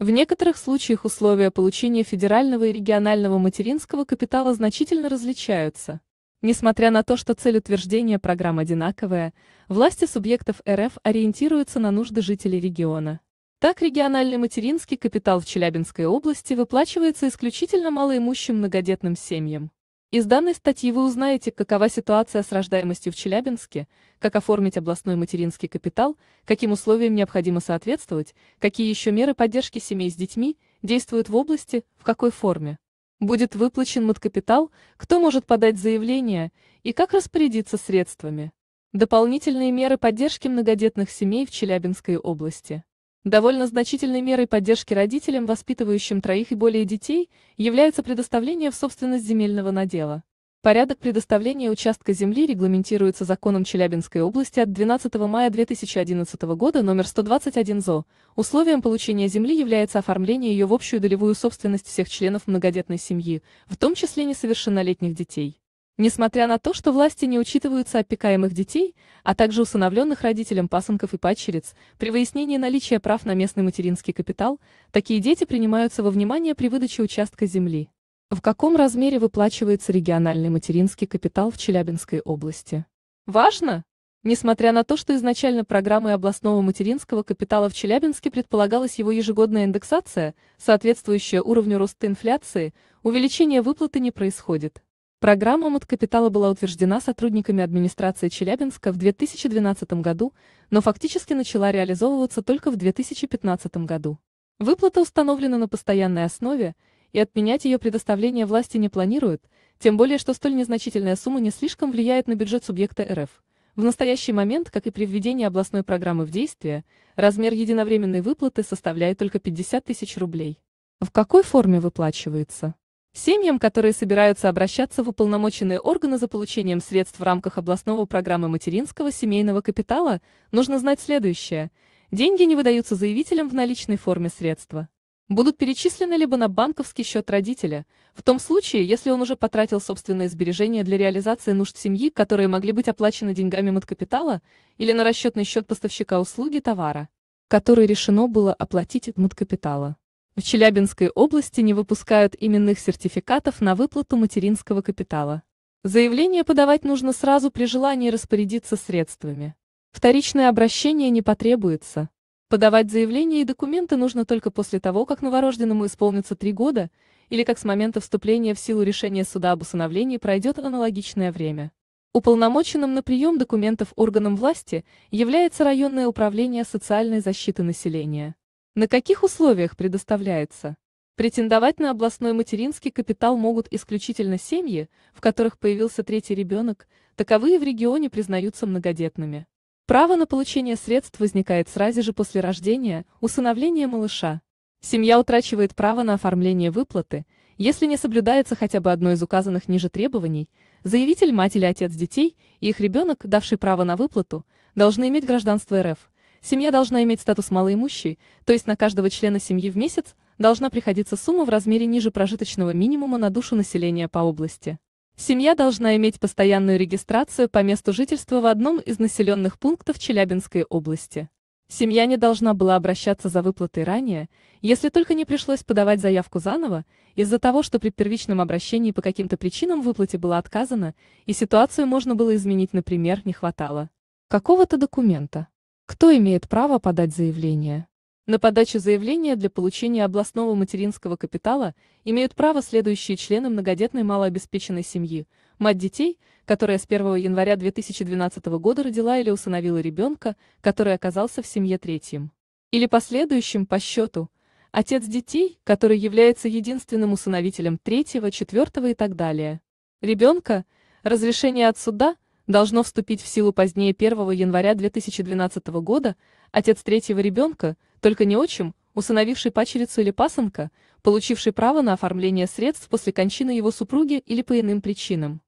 В некоторых случаях условия получения федерального и регионального материнского капитала значительно различаются. Несмотря на то, что цель утверждения программ одинаковая, власти субъектов РФ ориентируются на нужды жителей региона. Так, региональный материнский капитал в Челябинской области выплачивается исключительно малоимущим многодетным семьям. Из данной статьи вы узнаете, какова ситуация с рождаемостью в Челябинске, как оформить областной материнский капитал, каким условиям необходимо соответствовать, какие еще меры поддержки семей с детьми действуют в области, в какой форме. Будет выплачен маткапитал, кто может подать заявление и как распорядиться средствами. Дополнительные меры поддержки многодетных семей в Челябинской области. Довольно значительной мерой поддержки родителям, воспитывающим троих и более детей, является предоставление в собственность земельного надела. Порядок предоставления участка земли регламентируется законом Челябинской области от 12 мая 2011 года номер 121 ЗО. Условием получения земли является оформление ее в общую долевую собственность всех членов многодетной семьи, в том числе несовершеннолетних детей. Несмотря на то, что власти не учитываются опекаемых детей, а также усыновленных родителям пасынков и падчериц, при выяснении наличия прав на местный материнский капитал, такие дети принимаются во внимание при выдаче участка земли. В каком размере выплачивается региональный материнский капитал в Челябинской области? Важно! Несмотря на то, что изначально программой областного материнского капитала в Челябинске предполагалась его ежегодная индексация, соответствующая уровню роста инфляции, увеличение выплаты не происходит. Программа «Мат-капитала» была утверждена сотрудниками администрации Челябинска в 2012 году, но фактически начала реализовываться только в 2015 году. Выплата установлена на постоянной основе, и отменять ее предоставление власти не планируют, тем более что столь незначительная сумма не слишком влияет на бюджет субъекта РФ. В настоящий момент, как и при введении областной программы в действие, размер единовременной выплаты составляет только 50 тысяч рублей. В какой форме выплачивается? Семьям, которые собираются обращаться в уполномоченные органы за получением средств в рамках областного программы материнского семейного капитала, нужно знать следующее. Деньги не выдаются заявителям в наличной форме средства. Будут перечислены либо на банковский счет родителя, в том случае, если он уже потратил собственные сбережения для реализации нужд семьи, которые могли быть оплачены деньгами маткапитала, или на расчетный счет поставщика услуги товара, который решено было оплатить от маткапитала. В Челябинской области не выпускают именных сертификатов на выплату материнского капитала. Заявление подавать нужно сразу при желании распорядиться средствами. Вторичное обращение не потребуется. Подавать заявление и документы нужно только после того, как новорожденному исполнится три года или как с момента вступления в силу решения суда об усыновлении пройдет аналогичное время. Уполномоченным на прием документов органом власти является районное управление социальной защиты населения. На каких условиях предоставляется? Претендовать на областной материнский капитал могут исключительно семьи, в которых появился третий ребенок, таковые в регионе признаются многодетными. Право на получение средств возникает сразу же после рождения, усыновления малыша. Семья утрачивает право на оформление выплаты, если не соблюдается хотя бы одно из указанных ниже требований, заявитель мать или отец детей и их ребенок, давший право на выплату, должны иметь гражданство РФ семья должна иметь статус малоимущей, то есть на каждого члена семьи в месяц должна приходиться сумма в размере ниже прожиточного минимума на душу населения по области. Семья должна иметь постоянную регистрацию по месту жительства в одном из населенных пунктов Челябинской области. Семья не должна была обращаться за выплатой ранее, если только не пришлось подавать заявку заново, из-за того, что при первичном обращении по каким-то причинам выплате было отказано, и ситуацию можно было изменить, например, не хватало какого-то документа. Кто имеет право подать заявление? На подачу заявления для получения областного материнского капитала имеют право следующие члены многодетной малообеспеченной семьи, мать детей, которая с 1 января 2012 года родила или усыновила ребенка, который оказался в семье третьим. Или последующим по счету, отец детей, который является единственным усыновителем третьего, четвертого и так далее. Ребенка, разрешение от суда – должно вступить в силу позднее 1 января 2012 года, отец третьего ребенка, только не отчим, усыновивший пачерицу или пасынка, получивший право на оформление средств после кончины его супруги или по иным причинам.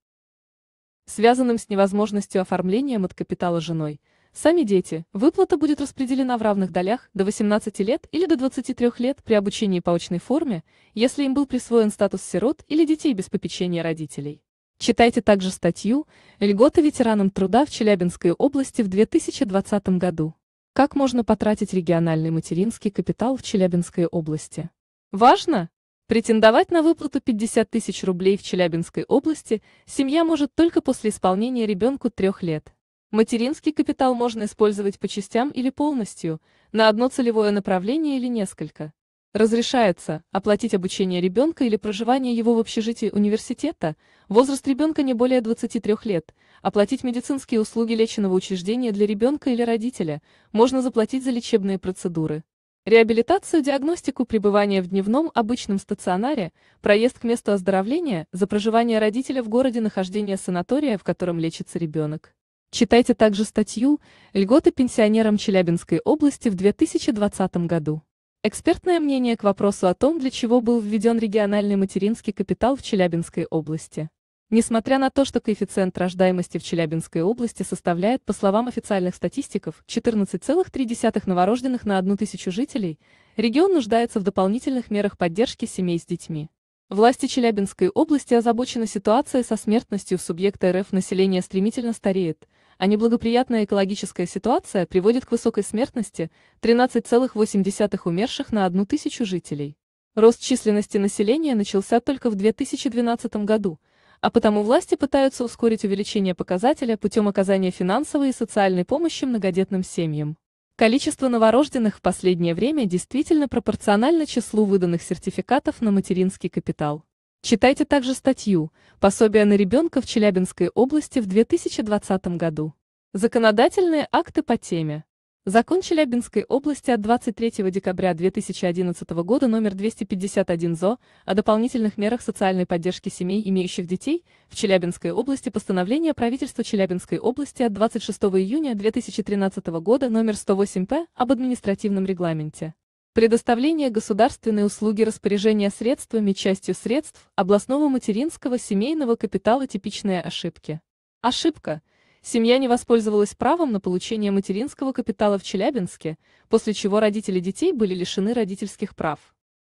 Связанным с невозможностью оформления от капитала женой, сами дети, выплата будет распределена в равных долях до 18 лет или до 23 лет при обучении по очной форме, если им был присвоен статус сирот или детей без попечения родителей. Читайте также статью «Льготы ветеранам труда в Челябинской области в 2020 году. Как можно потратить региональный материнский капитал в Челябинской области?» Важно! Претендовать на выплату 50 тысяч рублей в Челябинской области семья может только после исполнения ребенку трех лет. Материнский капитал можно использовать по частям или полностью, на одно целевое направление или несколько. Разрешается оплатить обучение ребенка или проживание его в общежитии университета, возраст ребенка не более 23 лет, оплатить медицинские услуги лечебного учреждения для ребенка или родителя, можно заплатить за лечебные процедуры. Реабилитацию, диагностику, пребывание в дневном обычном стационаре, проезд к месту оздоровления, за проживание родителя в городе, нахождение санатория, в котором лечится ребенок. Читайте также статью «Льготы пенсионерам Челябинской области в 2020 году». Экспертное мнение к вопросу о том, для чего был введен региональный материнский капитал в Челябинской области. Несмотря на то, что коэффициент рождаемости в Челябинской области составляет, по словам официальных статистиков, 14,3 новорожденных на одну тысячу жителей, регион нуждается в дополнительных мерах поддержки семей с детьми. Власти Челябинской области озабочены ситуацией со смертностью субъекта РФ население стремительно стареет – а неблагоприятная экологическая ситуация приводит к высокой смертности 13,8 умерших на одну тысячу жителей. Рост численности населения начался только в 2012 году, а потому власти пытаются ускорить увеличение показателя путем оказания финансовой и социальной помощи многодетным семьям. Количество новорожденных в последнее время действительно пропорционально числу выданных сертификатов на материнский капитал. Читайте также статью «Пособие на ребенка в Челябинской области в 2020 году». Законодательные акты по теме. Закон Челябинской области от 23 декабря 2011 года номер 251 ЗО о дополнительных мерах социальной поддержки семей, имеющих детей, в Челябинской области постановление правительства Челябинской области от 26 июня 2013 года номер 108 П об административном регламенте. Предоставление государственной услуги распоряжения средствами частью средств областного материнского семейного капитала типичные ошибки. Ошибка. Семья не воспользовалась правом на получение материнского капитала в Челябинске, после чего родители детей были лишены родительских прав.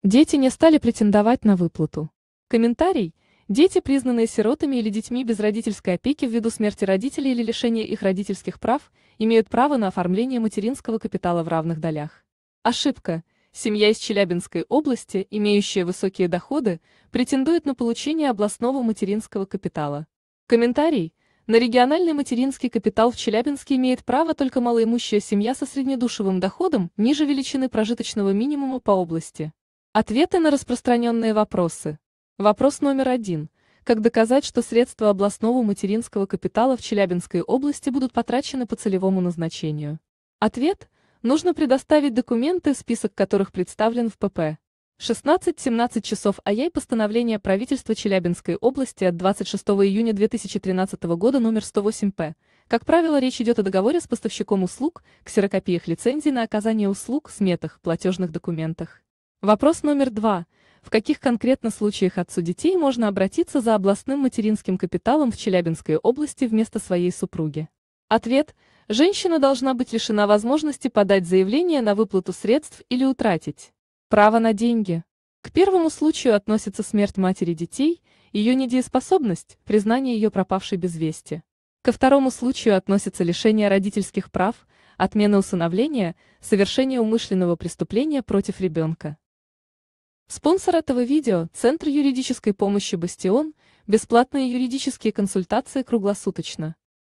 Дети не стали претендовать на выплату. Комментарий. Дети, признанные сиротами или детьми без родительской опеки ввиду смерти родителей или лишения их родительских прав, имеют право на оформление материнского капитала в равных долях. Ошибка. Семья из Челябинской области, имеющая высокие доходы, претендует на получение областного материнского капитала. Комментарий. На региональный материнский капитал в Челябинске имеет право только малоимущая семья со среднедушевым доходом ниже величины прожиточного минимума по области. Ответы на распространенные вопросы. Вопрос номер один. Как доказать, что средства областного материнского капитала в Челябинской области будут потрачены по целевому назначению? Ответ – нужно предоставить документы, список которых представлен в ПП. 16-17 часов АЯИ постановление правительства Челябинской области от 26 июня 2013 года номер 108-П. Как правило, речь идет о договоре с поставщиком услуг, ксерокопиях лицензий на оказание услуг, сметах, платежных документах. Вопрос номер два. В каких конкретно случаях отцу детей можно обратиться за областным материнским капиталом в Челябинской области вместо своей супруги? Ответ – женщина должна быть лишена возможности подать заявление на выплату средств или утратить. Право на деньги. К первому случаю относится смерть матери детей, ее недееспособность, признание ее пропавшей без вести. Ко второму случаю относится лишение родительских прав, отмена усыновления, совершение умышленного преступления против ребенка. Спонсор этого видео – Центр юридической помощи «Бастион», бесплатные юридические консультации круглосуточно.